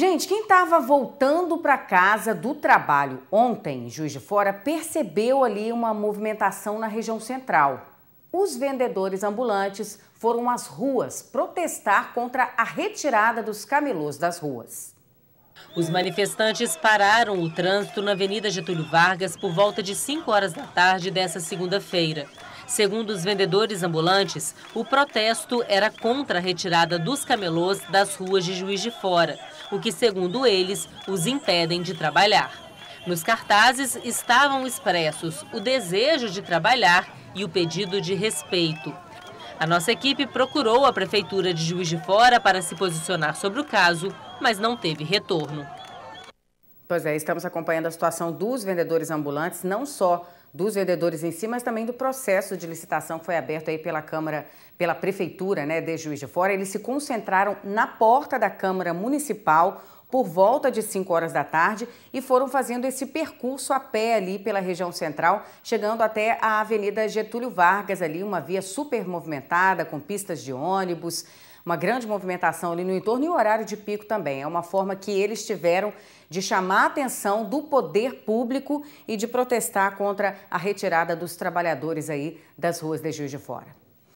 Gente, quem estava voltando para casa do trabalho ontem, Juiz de Fora, percebeu ali uma movimentação na região central. Os vendedores ambulantes foram às ruas protestar contra a retirada dos camelôs das ruas. Os manifestantes pararam o trânsito na Avenida Getúlio Vargas por volta de 5 horas da tarde dessa segunda-feira. Segundo os vendedores ambulantes, o protesto era contra a retirada dos camelôs das ruas de Juiz de Fora, o que, segundo eles, os impedem de trabalhar. Nos cartazes estavam expressos o desejo de trabalhar e o pedido de respeito. A nossa equipe procurou a Prefeitura de Juiz de Fora para se posicionar sobre o caso, mas não teve retorno. Pois é, estamos acompanhando a situação dos vendedores ambulantes, não só dos vendedores em si, mas também do processo de licitação que foi aberto aí pela Câmara, pela Prefeitura, né, de Juiz de Fora. Eles se concentraram na porta da Câmara Municipal por volta de 5 horas da tarde e foram fazendo esse percurso a pé ali pela região central, chegando até a Avenida Getúlio Vargas ali, uma via super movimentada com pistas de ônibus, uma grande movimentação ali no entorno e o horário de pico também. É uma forma que eles tiveram de chamar a atenção do poder público e de protestar contra a retirada dos trabalhadores aí das ruas de Juiz de Fora.